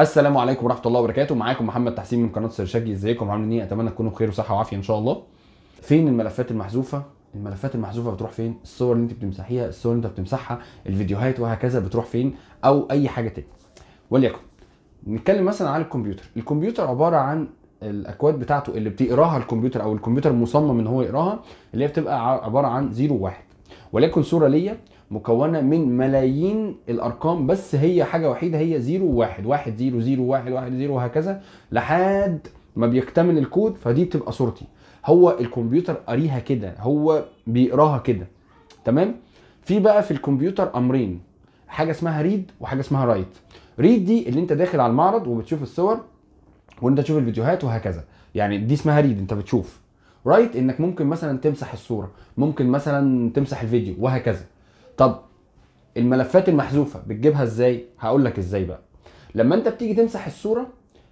السلام عليكم ورحمه الله وبركاته معاكم محمد تحسين من قناه سرشاجي ازيكم عاملين ايه اتمنى تكونوا بخير وصحه وعافيه ان شاء الله فين الملفات المحذوفه الملفات المحذوفه بتروح فين الصور اللي انت بتمسحيها الصور اللي انت بتمسحها الفيديوهات وهكذا بتروح فين او اي حاجه تاني وليكن نتكلم مثلا على الكمبيوتر الكمبيوتر عباره عن الاكواد بتاعته اللي بتقراها الكمبيوتر او الكمبيوتر مصمم ان هو يقراها اللي هي بتبقى عباره عن 0 1 وليكن صوره ليا مكونه من ملايين الارقام بس هي حاجه وحيده هي 0 و 1 1 0 0 1 1 0 وهكذا لحد ما بيكتمل الكود فدي بتبقى صورتي هو الكمبيوتر قاريها كده هو بيقراها كده تمام في بقى في الكمبيوتر امرين حاجه اسمها ريد وحاجه اسمها رايت ريد دي اللي انت داخل على المعرض وبتشوف الصور وانت تشوف الفيديوهات وهكذا يعني دي اسمها ريد انت بتشوف رايت انك ممكن مثلا تمسح الصوره ممكن مثلا تمسح الفيديو وهكذا طب الملفات المحذوفه بتجيبها ازاي هقول لك ازاي بقى لما انت بتيجي تمسح الصوره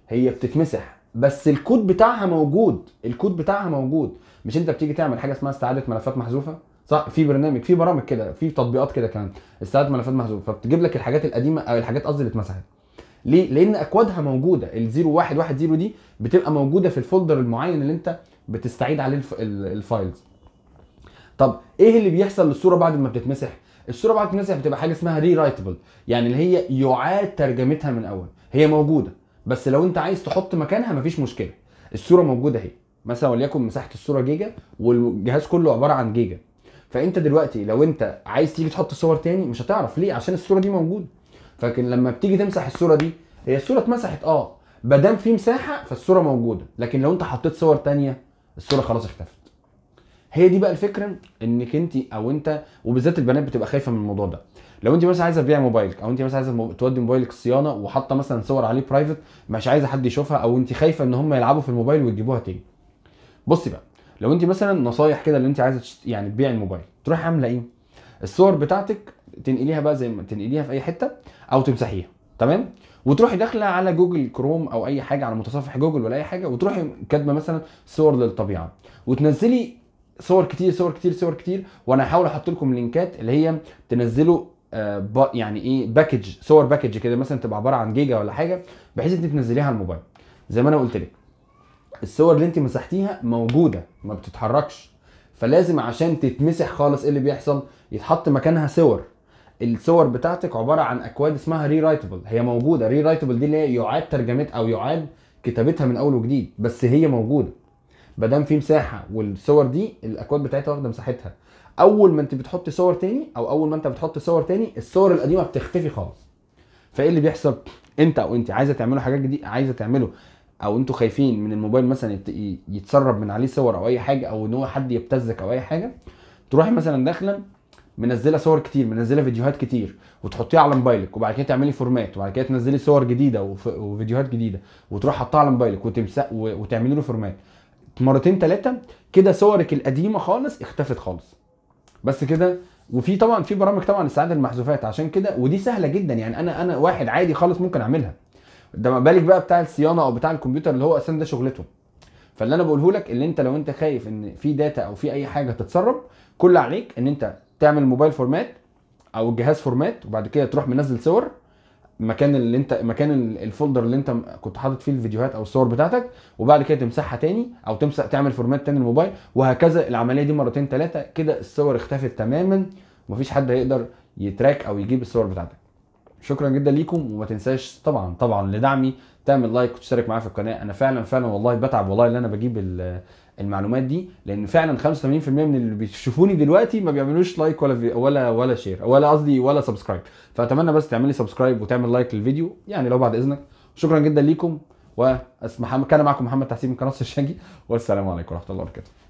هي بتتمسح بس الكود بتاعها موجود الكود بتاعها موجود مش انت بتيجي تعمل حاجه اسمها استعاده ملفات محذوفه صح في برنامج في برامج كده في تطبيقات كده كمان استعاده ملفات محذوفه فبتجيب لك الحاجات القديمه او الحاجات قصدي اللي اتمسحت ليه؟ لان اكوادها موجوده ال 0110 دي بتبقى موجوده في الفولدر المعين اللي انت بتستعيد عليه الفايلز. طب ايه اللي بيحصل للصوره بعد ما بتتمسح؟ الصوره بعد ما بتبقى حاجه اسمها ري رايتبل يعني اللي هي يعاد ترجمتها من اول هي موجوده بس لو انت عايز تحط مكانها مفيش مشكله الصوره موجوده اهي مثلا وليكن مساحه الصوره جيجا والجهاز كله عباره عن جيجا فانت دلوقتي لو انت عايز تيجي تحط صور تاني مش هتعرف ليه عشان الصوره دي موجوده فكن لما بتيجي تمسح الصوره دي هي الصوره اتمسحت اه ما دام في مساحه فالصوره موجوده لكن لو انت حطيت صور تانيه الصوره خلاص اختفت هي دي بقى الفكره انك انت او انت وبالذات البنات بتبقى خايفه من الموضوع ده لو انت مثلا عايزه تبيع موبايلك او انت مثلا عايزه تودي موبايلك الصيانه وحاطه مثلا صور عليه برايفت مش عايزه حد يشوفها او انت خايفه ان هم يلعبوا في الموبايل ويجيبوها تاني بصي بقى لو انت مثلا نصايح كده اللي انت عايزه تشت... يعني تبيع الموبايل تروح عامله ايه الصور بتاعتك تنقليها بقى زي ما تنقليها في اي حته او تمسحيها تمام وتروحي داخله على جوجل كروم او اي حاجه على متصفح جوجل ولا اي حاجه وتروحي كاتبه مثلا صور للطبيعه وتنزلي صور كتير صور كتير صور كتير وانا هحاول احط لكم لينكات اللي هي تنزلوا آه يعني ايه باكج صور باكج كده مثلا تبقى عباره عن جيجا ولا حاجه بحيث انت تنزليها على الموبايل زي ما انا قلت لك الصور اللي انت مسحتيها موجوده ما بتتحركش فلازم عشان تتمسح خالص ايه اللي بيحصل يتحط مكانها صور الصور بتاعتك عباره عن اكواد اسمها ري رايتبل هي موجوده ري رايتبل دي اللي هي يعاد ترجمتها او يعاد كتابتها من اول وجديد بس هي موجوده ما دام في مساحه والصور دي الاكواد بتاعتها واخده مساحتها اول ما انت بتحط صور تاني او اول ما انت بتحط صور تاني الصور القديمه بتختفي خالص فايه اللي بيحصل انت او انت عايزه تعملوا حاجات جديده عايزه تعمله او انتوا خايفين من الموبايل مثلا يتسرب من عليه صور او اي حاجه او ان هو حد يبتزك او اي حاجه تروحي مثلا داخله منزله صور كتير منزله فيديوهات كتير وتحطيها على موبايلك وبعد كده تعملي فورمات وبعد كده تنزلي صور جديده وفيديوهات جديده وتروح حطها على موبايلك وتمسح وتعملي له فورمات مرتين ثلاثه كده صورك القديمه خالص اختفت خالص بس كده وفي طبعا في برامج طبعا لاستعاده المحذوفات عشان كده ودي سهله جدا يعني انا انا واحد عادي خالص ممكن اعملها ده ما بالك بقى بتاع الصيانه او بتاع الكمبيوتر اللي هو اصلا ده شغلته فاللي انا بقوله لك ان انت لو انت خايف ان في داتا او في اي حاجه تتسرب كل عليك ان انت تعمل موبايل فورمات او الجهاز فورمات وبعد كده تروح منزل صور مكان اللي انت مكان الفولدر اللي انت كنت حاطط فيه الفيديوهات او الصور بتاعتك وبعد كده تمسحها تاني او تمسح تعمل فورمات تاني للموبايل وهكذا العمليه دي مرتين ثلاثه كده الصور اختفت تماما ومفيش حد هيقدر يتراك او يجيب الصور بتاعتك شكرا جدا ليكم وما تنساش طبعا طبعا لدعمي تعمل لايك وتشترك معايا في القناه انا فعلا فعلا والله بتعب والله اللي انا بجيب المعلومات دي لان فعلا 85% من اللي بيشوفوني دلوقتي ما بيعملوش لايك ولا ولا ولا شير ولا قصدي ولا سبسكرايب فاتمنى بس تعملي سبسكرايب وتعمل لايك للفيديو يعني لو بعد اذنك شكرا جدا ليكم واسمح كان معكم محمد تحسين من قناه الشنجي والسلام عليكم ورحمه الله وبركاته